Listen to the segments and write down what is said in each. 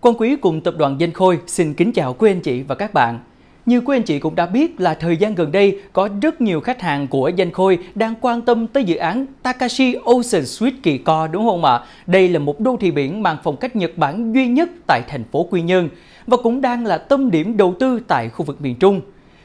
Quang Quý cùng tập đoàn Danh Khôi xin kính chào quý anh chị và các bạn. Như quý anh chị cũng đã biết là thời gian gần đây có rất nhiều khách hàng của Danh Khôi đang quan tâm tới dự án Takashi Ocean Suite Kỳ Co đúng không ạ? Đây là một đô thị biển mang phong cách Nhật Bản duy nhất tại thành phố Quy Nhơn và cũng đang là tâm điểm đầu tư tại khu vực miền Trung.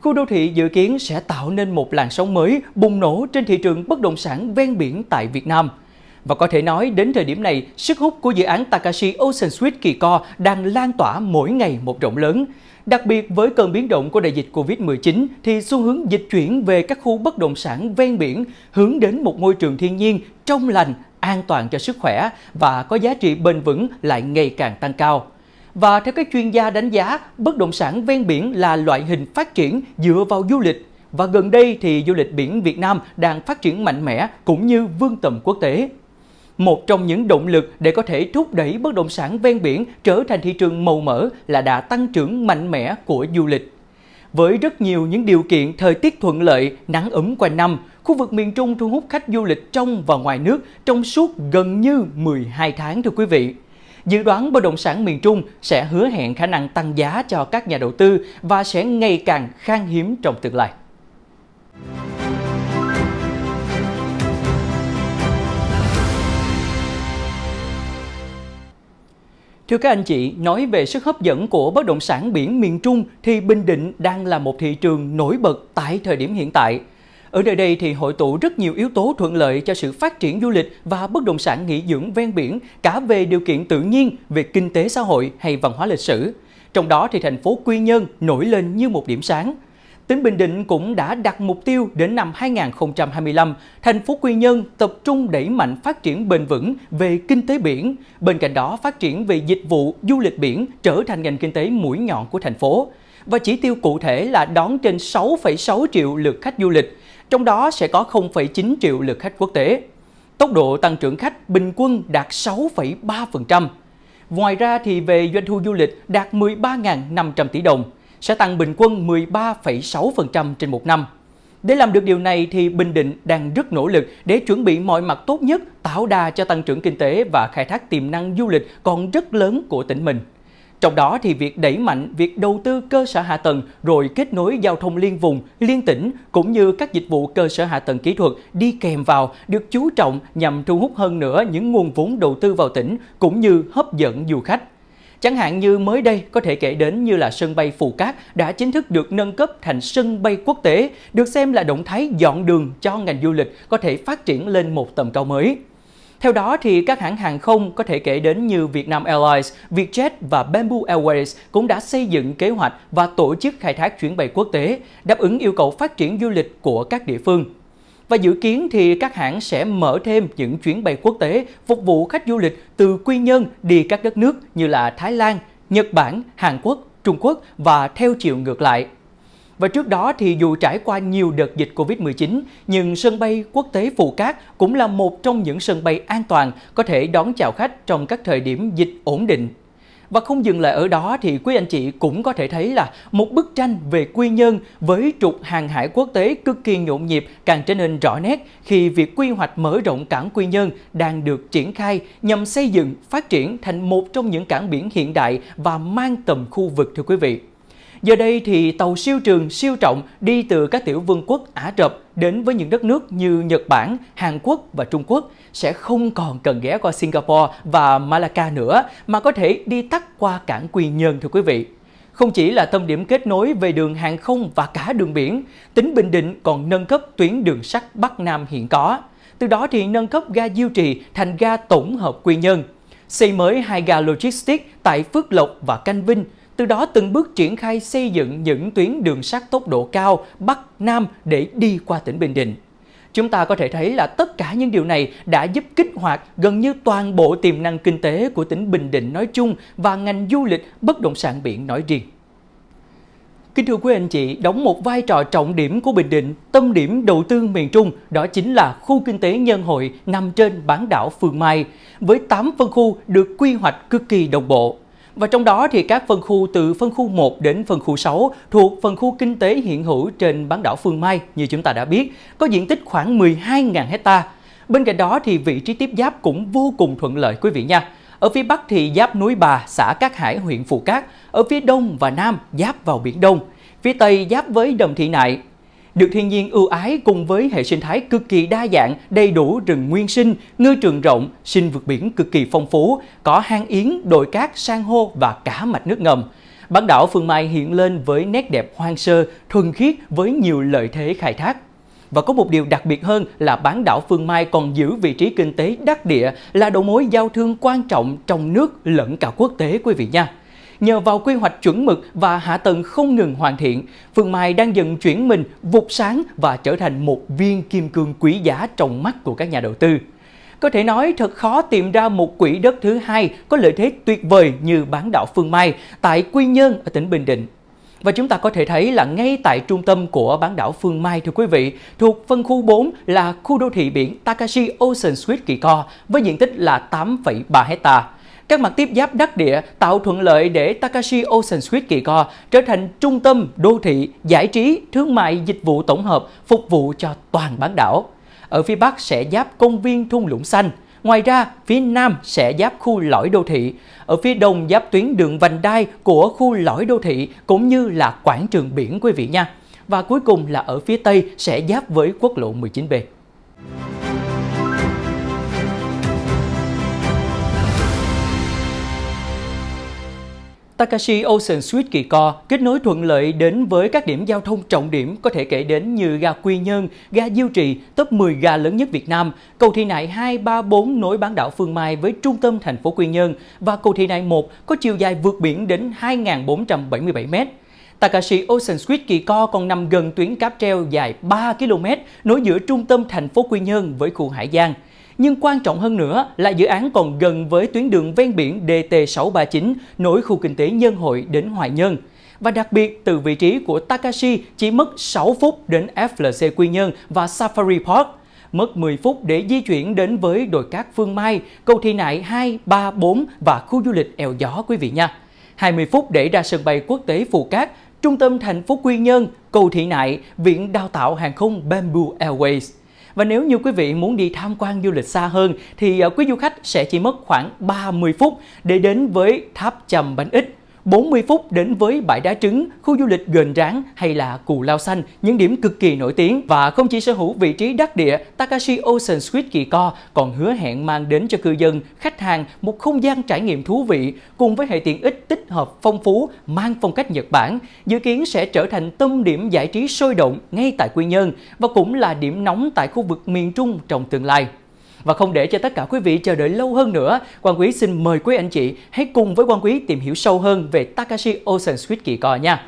Khu đô thị dự kiến sẽ tạo nên một làn sóng mới bùng nổ trên thị trường bất động sản ven biển tại Việt Nam – và có thể nói đến thời điểm này, sức hút của dự án Takashi Ocean Suite Kỳ Co đang lan tỏa mỗi ngày một rộng lớn. Đặc biệt với cơn biến động của đại dịch Covid-19 thì xu hướng dịch chuyển về các khu bất động sản ven biển hướng đến một môi trường thiên nhiên trong lành, an toàn cho sức khỏe và có giá trị bền vững lại ngày càng tăng cao. Và theo các chuyên gia đánh giá, bất động sản ven biển là loại hình phát triển dựa vào du lịch và gần đây thì du lịch biển Việt Nam đang phát triển mạnh mẽ cũng như vươn tầm quốc tế. Một trong những động lực để có thể thúc đẩy bất động sản ven biển trở thành thị trường màu mỡ là đã tăng trưởng mạnh mẽ của du lịch. Với rất nhiều những điều kiện thời tiết thuận lợi, nắng ấm quanh năm, khu vực miền Trung thu hút khách du lịch trong và ngoài nước trong suốt gần như 12 tháng thưa quý vị. Dự đoán bất động sản miền Trung sẽ hứa hẹn khả năng tăng giá cho các nhà đầu tư và sẽ ngày càng khan hiếm trong tương lai. Thưa các anh chị, nói về sức hấp dẫn của bất động sản biển miền Trung thì Bình Định đang là một thị trường nổi bật tại thời điểm hiện tại. Ở nơi đây thì hội tụ rất nhiều yếu tố thuận lợi cho sự phát triển du lịch và bất động sản nghỉ dưỡng ven biển cả về điều kiện tự nhiên, về kinh tế xã hội hay văn hóa lịch sử. Trong đó thì thành phố Quy Nhơn nổi lên như một điểm sáng – Tỉnh Bình Định cũng đã đặt mục tiêu đến năm 2025, thành phố Quy Nhơn tập trung đẩy mạnh phát triển bền vững về kinh tế biển, bên cạnh đó phát triển về dịch vụ du lịch biển trở thành ngành kinh tế mũi nhọn của thành phố. Và chỉ tiêu cụ thể là đón trên 6,6 triệu lượt khách du lịch, trong đó sẽ có 0,9 triệu lượt khách quốc tế. Tốc độ tăng trưởng khách bình quân đạt 6,3%. Ngoài ra thì về doanh thu du lịch đạt 13.500 tỷ đồng, sẽ tăng bình quân 13,6% trên một năm. Để làm được điều này thì Bình Định đang rất nỗ lực để chuẩn bị mọi mặt tốt nhất, tạo đà cho tăng trưởng kinh tế và khai thác tiềm năng du lịch còn rất lớn của tỉnh mình. Trong đó thì việc đẩy mạnh việc đầu tư cơ sở hạ tầng rồi kết nối giao thông liên vùng, liên tỉnh cũng như các dịch vụ cơ sở hạ tầng kỹ thuật đi kèm vào được chú trọng nhằm thu hút hơn nữa những nguồn vốn đầu tư vào tỉnh cũng như hấp dẫn du khách. Chẳng hạn như mới đây có thể kể đến như là sân bay Phù Cát đã chính thức được nâng cấp thành sân bay quốc tế, được xem là động thái dọn đường cho ngành du lịch có thể phát triển lên một tầm cao mới. Theo đó thì các hãng hàng không có thể kể đến như Vietnam Airlines, Vietjet và Bamboo Airways cũng đã xây dựng kế hoạch và tổ chức khai thác chuyến bay quốc tế, đáp ứng yêu cầu phát triển du lịch của các địa phương. Và dự kiến thì các hãng sẽ mở thêm những chuyến bay quốc tế phục vụ khách du lịch từ Quy Nhơn đi các đất nước như là Thái Lan, Nhật Bản, Hàn Quốc, Trung Quốc và theo chiều ngược lại. Và trước đó thì dù trải qua nhiều đợt dịch Covid-19, nhưng sân bay quốc tế Phù Cát cũng là một trong những sân bay an toàn có thể đón chào khách trong các thời điểm dịch ổn định và không dừng lại ở đó thì quý anh chị cũng có thể thấy là một bức tranh về quy nhơn với trục hàng hải quốc tế cực kỳ nhộn nhịp càng trở nên rõ nét khi việc quy hoạch mở rộng cảng quy nhơn đang được triển khai nhằm xây dựng, phát triển thành một trong những cảng biển hiện đại và mang tầm khu vực thưa quý vị. Giờ đây thì tàu siêu trường siêu trọng đi từ các tiểu vương quốc Ả Rập đến với những đất nước như Nhật Bản, Hàn Quốc và Trung Quốc sẽ không còn cần ghé qua Singapore và Malacca nữa mà có thể đi tắt qua cảng Quy Nhơn thưa quý vị. Không chỉ là tâm điểm kết nối về đường hàng không và cả đường biển, tỉnh Bình Định còn nâng cấp tuyến đường sắt Bắc Nam hiện có. Từ đó thì nâng cấp ga Diêu Trì thành ga tổng hợp Quy Nhơn, xây mới hai ga logistics tại Phước Lộc và Canh Vinh, từ đó từng bước triển khai xây dựng những tuyến đường sắt tốc độ cao Bắc Nam để đi qua tỉnh Bình Định. Chúng ta có thể thấy là tất cả những điều này đã giúp kích hoạt gần như toàn bộ tiềm năng kinh tế của tỉnh Bình Định nói chung và ngành du lịch bất động sản biển nói riêng. Kính thưa quý anh chị, đóng một vai trò trọng điểm của Bình Định, tâm điểm đầu tư miền Trung đó chính là khu kinh tế nhân hội nằm trên bán đảo Phương Mai, với 8 phân khu được quy hoạch cực kỳ đồng bộ. Và trong đó thì các phân khu từ phân khu 1 đến phân khu 6 thuộc phân khu kinh tế hiện hữu trên bán đảo Phương Mai như chúng ta đã biết, có diện tích khoảng 12.000 hecta. Bên cạnh đó thì vị trí tiếp giáp cũng vô cùng thuận lợi quý vị nha. Ở phía Bắc thì giáp núi Bà, xã Cát Hải, huyện Phù Cát. Ở phía Đông và Nam giáp vào Biển Đông. Phía Tây giáp với Đầm Thị Nại, được thiên nhiên ưu ái cùng với hệ sinh thái cực kỳ đa dạng, đầy đủ rừng nguyên sinh, ngư trường rộng, sinh vực biển cực kỳ phong phú, có hang yến, đồi cát, san hô và cả mạch nước ngầm. Bán đảo Phương Mai hiện lên với nét đẹp hoang sơ, thuần khiết với nhiều lợi thế khai thác. Và có một điều đặc biệt hơn là bán đảo Phương Mai còn giữ vị trí kinh tế đắc địa là đầu mối giao thương quan trọng trong nước lẫn cả quốc tế quý vị nha. Nhờ vào quy hoạch chuẩn mực và hạ tầng không ngừng hoàn thiện, Phương Mai đang dần chuyển mình vụt sáng và trở thành một viên kim cương quý giá trong mắt của các nhà đầu tư. Có thể nói thật khó tìm ra một quỹ đất thứ hai có lợi thế tuyệt vời như bán đảo Phương Mai tại Quy Nhơn ở tỉnh Bình Định. Và chúng ta có thể thấy là ngay tại trung tâm của bán đảo Phương Mai thưa quý vị, thuộc phân khu 4 là khu đô thị biển Takashi Ocean Suite Kỳ Co với diện tích là 8,3 hectare. Các mặt tiếp giáp đắc địa tạo thuận lợi để Takashi Ocean Suite Kỳ Co trở thành trung tâm đô thị, giải trí, thương mại, dịch vụ tổng hợp phục vụ cho toàn bán đảo. Ở phía Bắc sẽ giáp công viên thung lũng xanh, Ngoài ra, phía Nam sẽ giáp khu lõi đô thị, ở phía Đông giáp tuyến đường vành đai của khu lõi đô thị cũng như là quảng trường biển quý vị nha. Và cuối cùng là ở phía Tây sẽ giáp với quốc lộ 19B. Takashi Ocean Suite Kỳ Co kết nối thuận lợi đến với các điểm giao thông trọng điểm có thể kể đến như ga Quy Nhơn, ga Diêu Trì, top 10 ga lớn nhất Việt Nam, cầu thị nại 234 nối bán đảo Phương Mai với trung tâm thành phố Quy Nhơn và cầu thị nại 1 có chiều dài vượt biển đến 2.477m. Takashi Ocean Suite Kỳ Co còn nằm gần tuyến cáp treo dài 3 km nối giữa trung tâm thành phố Quy Nhơn với khu Hải Giang. Nhưng quan trọng hơn nữa là dự án còn gần với tuyến đường ven biển DT639 nối khu kinh tế Nhân Hội đến Hoài Nhân. Và đặc biệt, từ vị trí của Takashi chỉ mất 6 phút đến FLC Quy Nhơn và Safari Park – mất 10 phút để di chuyển đến với đồi cát Phương Mai, cầu thị nại 2, 3, 4 và khu du lịch eo gió quý vị nha. 20 phút để ra sân bay quốc tế Phù Cát, trung tâm thành phố Quy Nhơn, cầu thị nại, viện đào tạo hàng không Bamboo Airways. Và nếu như quý vị muốn đi tham quan du lịch xa hơn thì ờ, quý du khách sẽ chỉ mất khoảng 30 phút để đến với tháp Chầm Bánh Ít 40 phút đến với bãi đá trứng, khu du lịch Gền Ráng hay là Cù Lao Xanh, những điểm cực kỳ nổi tiếng. Và không chỉ sở hữu vị trí đắc địa, Takashi Ocean Suite Kỳ Co còn hứa hẹn mang đến cho cư dân, khách hàng một không gian trải nghiệm thú vị cùng với hệ tiện ích tích hợp phong phú mang phong cách Nhật Bản, dự kiến sẽ trở thành tâm điểm giải trí sôi động ngay tại Quy Nhơn và cũng là điểm nóng tại khu vực miền Trung trong tương lai. Và không để cho tất cả quý vị chờ đợi lâu hơn nữa, Quang Quý xin mời quý anh chị hãy cùng với Quang Quý tìm hiểu sâu hơn về Takashi Ocean Suite kỳ cò nha.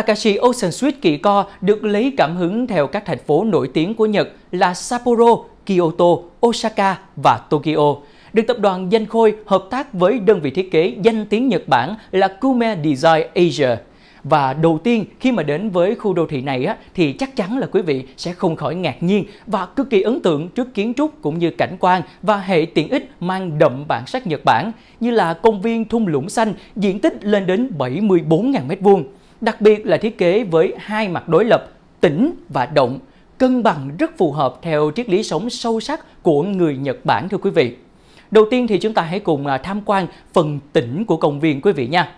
Takashi Ocean Suite Kỳ Co được lấy cảm hứng theo các thành phố nổi tiếng của Nhật là Sapporo, Kyoto, Osaka và Tokyo. Được tập đoàn Danh Khôi hợp tác với đơn vị thiết kế danh tiếng Nhật Bản là Kume Design Asia. Và đầu tiên khi mà đến với khu đô thị này thì chắc chắn là quý vị sẽ không khỏi ngạc nhiên và cực kỳ ấn tượng trước kiến trúc cũng như cảnh quan và hệ tiện ích mang đậm bản sắc Nhật Bản như là công viên thung lũng xanh diện tích lên đến 74.000m2 đặc biệt là thiết kế với hai mặt đối lập, tĩnh và động, cân bằng rất phù hợp theo triết lý sống sâu sắc của người Nhật Bản thưa quý vị. Đầu tiên thì chúng ta hãy cùng à, tham quan phần tĩnh của công viên quý vị nha.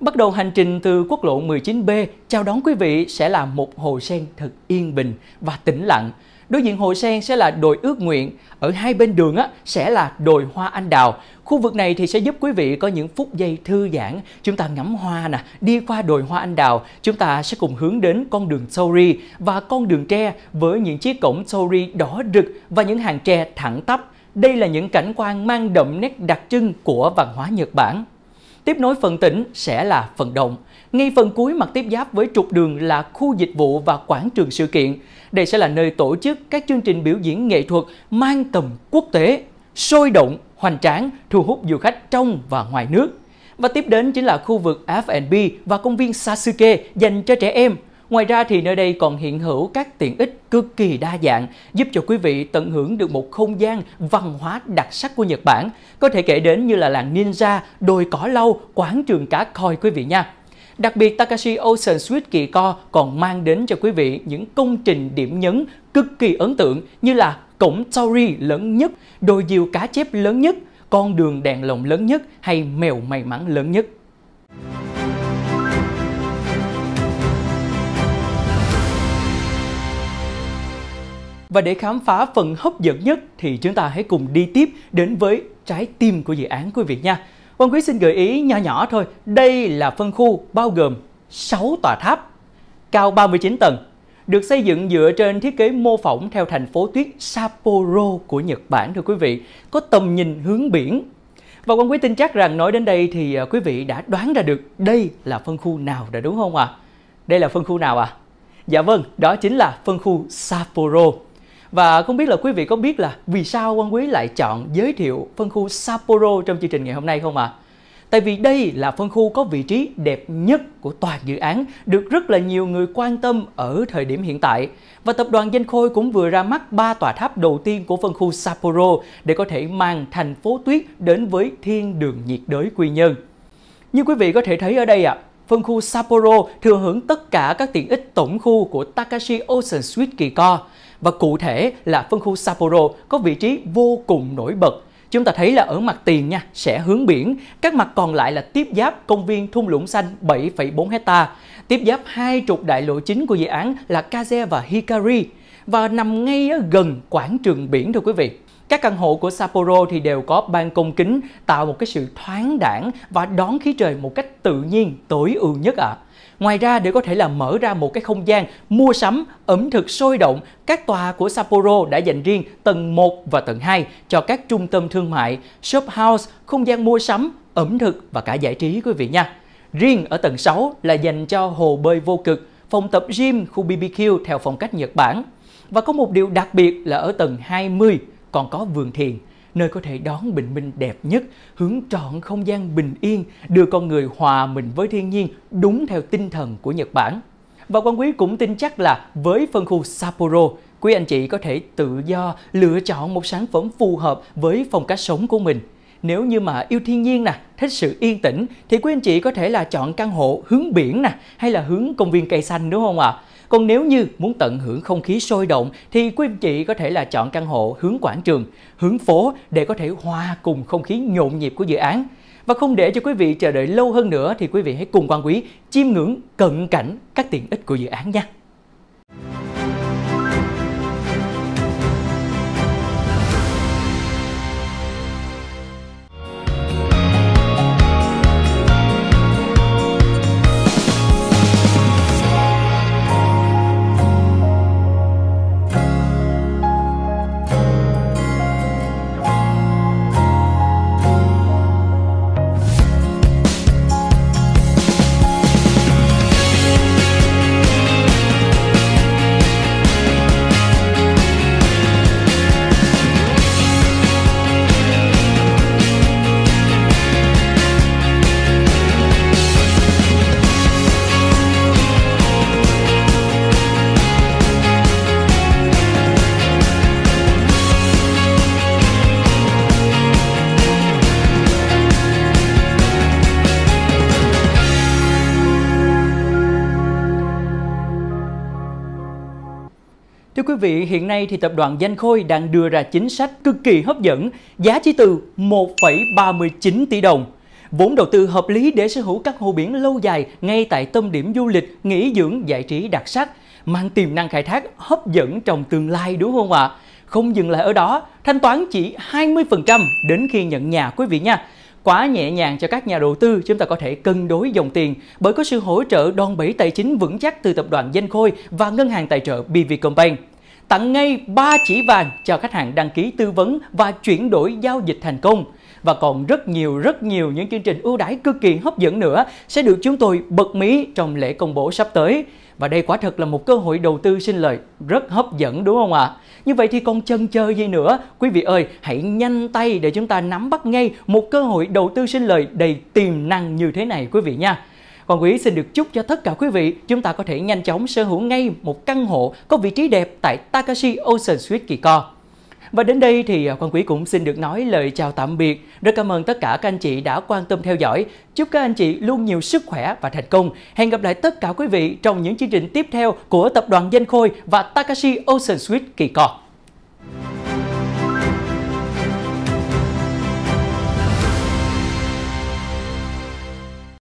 Bắt đầu hành trình từ quốc lộ 19B, chào đón quý vị sẽ là một hồ sen thật yên bình và tĩnh lặng, Đối diện Hồ Sen sẽ là đồi ước nguyện, ở hai bên đường á, sẽ là đồi hoa anh đào. Khu vực này thì sẽ giúp quý vị có những phút giây thư giãn, chúng ta ngắm hoa nè, đi qua đồi hoa anh đào, chúng ta sẽ cùng hướng đến con đường Sori và con đường tre với những chiếc cổng Sori đỏ rực và những hàng tre thẳng tắp. Đây là những cảnh quan mang đậm nét đặc trưng của văn hóa Nhật Bản. Tiếp nối phần tỉnh sẽ là phần động. Ngay phần cuối mặt tiếp giáp với trục đường là khu dịch vụ và quảng trường sự kiện. Đây sẽ là nơi tổ chức các chương trình biểu diễn nghệ thuật mang tầm quốc tế, sôi động, hoành tráng, thu hút du khách trong và ngoài nước. Và tiếp đến chính là khu vực F&B và công viên Sasuke dành cho trẻ em. Ngoài ra thì nơi đây còn hiện hữu các tiện ích cực kỳ đa dạng, giúp cho quý vị tận hưởng được một không gian văn hóa đặc sắc của Nhật Bản. Có thể kể đến như là làng ninja, đồi cỏ lau, quảng trường cá coi quý vị nha. Đặc biệt Takashi Ocean Suite Kỳ Co còn mang đến cho quý vị những công trình điểm nhấn cực kỳ ấn tượng như là cổng Tori lớn nhất, đồi diều cá chép lớn nhất, con đường đèn lồng lớn nhất hay mèo may mắn lớn nhất. Và để khám phá phần hấp dẫn nhất thì chúng ta hãy cùng đi tiếp đến với trái tim của dự án quý vị nha. Quang vâng, Quý xin gợi ý nhỏ nhỏ thôi, đây là phân khu bao gồm 6 tòa tháp cao 39 tầng, được xây dựng dựa trên thiết kế mô phỏng theo thành phố tuyết Sapporo của Nhật Bản thưa quý vị, có tầm nhìn hướng biển. Và Quang vâng, Quý tin chắc rằng nói đến đây thì à, quý vị đã đoán ra được đây là phân khu nào rồi đúng không ạ? À? Đây là phân khu nào ạ? À? Dạ vâng, đó chính là phân khu Sapporo. Và không biết là quý vị có biết là vì sao Quang Quý lại chọn giới thiệu phân khu Sapporo trong chương trình ngày hôm nay không ạ? À? Tại vì đây là phân khu có vị trí đẹp nhất của toàn dự án, được rất là nhiều người quan tâm ở thời điểm hiện tại. Và tập đoàn Danh Khôi cũng vừa ra mắt 3 tòa tháp đầu tiên của phân khu Sapporo để có thể mang thành phố tuyết đến với thiên đường nhiệt đới quy nhân. Như quý vị có thể thấy ở đây ạ, à, phân khu Sapporo thừa hưởng tất cả các tiện ích tổng khu của Takashi Ocean Suite Kỳ Co. Và cụ thể là phân khu Sapporo có vị trí vô cùng nổi bật Chúng ta thấy là ở mặt tiền nha, sẽ hướng biển, các mặt còn lại là tiếp giáp công viên thung lũng xanh 7,4 hecta, tiếp giáp hai trục đại lộ chính của dự án là Kaze và Hikari và nằm ngay gần quảng trường biển thôi quý vị. Các căn hộ của Sapporo thì đều có ban công kính tạo một cái sự thoáng đãng và đón khí trời một cách tự nhiên tối ưu nhất ạ. À. Ngoài ra để có thể là mở ra một cái không gian mua sắm, ẩm thực sôi động, các tòa của Sapporo đã dành riêng tầng 1 và tầng 2 cho các trung tâm thương mại, shop house, không gian mua sắm, ẩm thực và cả giải trí quý vị nha. Riêng ở tầng 6 là dành cho hồ bơi vô cực, phòng tập gym, khu BBQ theo phong cách Nhật Bản. Và có một điều đặc biệt là ở tầng 20 còn có vườn thiền, nơi có thể đón bình minh đẹp nhất, hướng trọn không gian bình yên, đưa con người hòa mình với thiên nhiên đúng theo tinh thần của Nhật Bản. Và quan Quý cũng tin chắc là với phân khu Sapporo, quý anh chị có thể tự do lựa chọn một sản phẩm phù hợp với phong cách sống của mình. Nếu như mà yêu thiên nhiên nè, thích sự yên tĩnh thì quý anh chị có thể là chọn căn hộ hướng biển nè hay là hướng công viên cây xanh đúng không ạ? À? Còn nếu như muốn tận hưởng không khí sôi động thì quý anh chị có thể là chọn căn hộ hướng quảng trường, hướng phố để có thể hòa cùng không khí nhộn nhịp của dự án. Và không để cho quý vị chờ đợi lâu hơn nữa thì quý vị hãy cùng quan Quý chiêm ngưỡng cận cảnh các tiện ích của dự án nha. quý vị, hiện nay thì tập đoàn Danh Khôi đang đưa ra chính sách cực kỳ hấp dẫn, giá chỉ từ 1,39 tỷ đồng. Vốn đầu tư hợp lý để sở hữu các hồ biển lâu dài ngay tại tâm điểm du lịch, nghỉ dưỡng, giải trí đặc sắc, mang tiềm năng khai thác hấp dẫn trong tương lai đúng không ạ? Không dừng lại ở đó, thanh toán chỉ 20% đến khi nhận nhà quý vị nha quá nhẹ nhàng cho các nhà đầu tư chúng ta có thể cân đối dòng tiền bởi có sự hỗ trợ đòn bẩy tài chính vững chắc từ tập đoàn Danh Khôi và ngân hàng tài trợ BV Combank tặng ngay 3 chỉ vàng cho khách hàng đăng ký tư vấn và chuyển đổi giao dịch thành công. Và còn rất nhiều rất nhiều những chương trình ưu đãi cực kỳ hấp dẫn nữa sẽ được chúng tôi bật mí trong lễ công bố sắp tới. Và đây quả thật là một cơ hội đầu tư sinh lời rất hấp dẫn đúng không ạ? Như vậy thì còn chân chơi gì nữa? Quý vị ơi, hãy nhanh tay để chúng ta nắm bắt ngay một cơ hội đầu tư sinh lời đầy tiềm năng như thế này quý vị nha. Hoàng Quý xin được chúc cho tất cả quý vị chúng ta có thể nhanh chóng sở hữu ngay một căn hộ có vị trí đẹp tại Takashi Ocean Suite Kỳ Co. Và đến đây thì à, Quang Quý cũng xin được nói lời chào tạm biệt. Rất cảm ơn tất cả các anh chị đã quan tâm theo dõi. Chúc các anh chị luôn nhiều sức khỏe và thành công. Hẹn gặp lại tất cả quý vị trong những chương trình tiếp theo của Tập đoàn Danh Khôi và Takashi Ocean Suite kỳ cọ.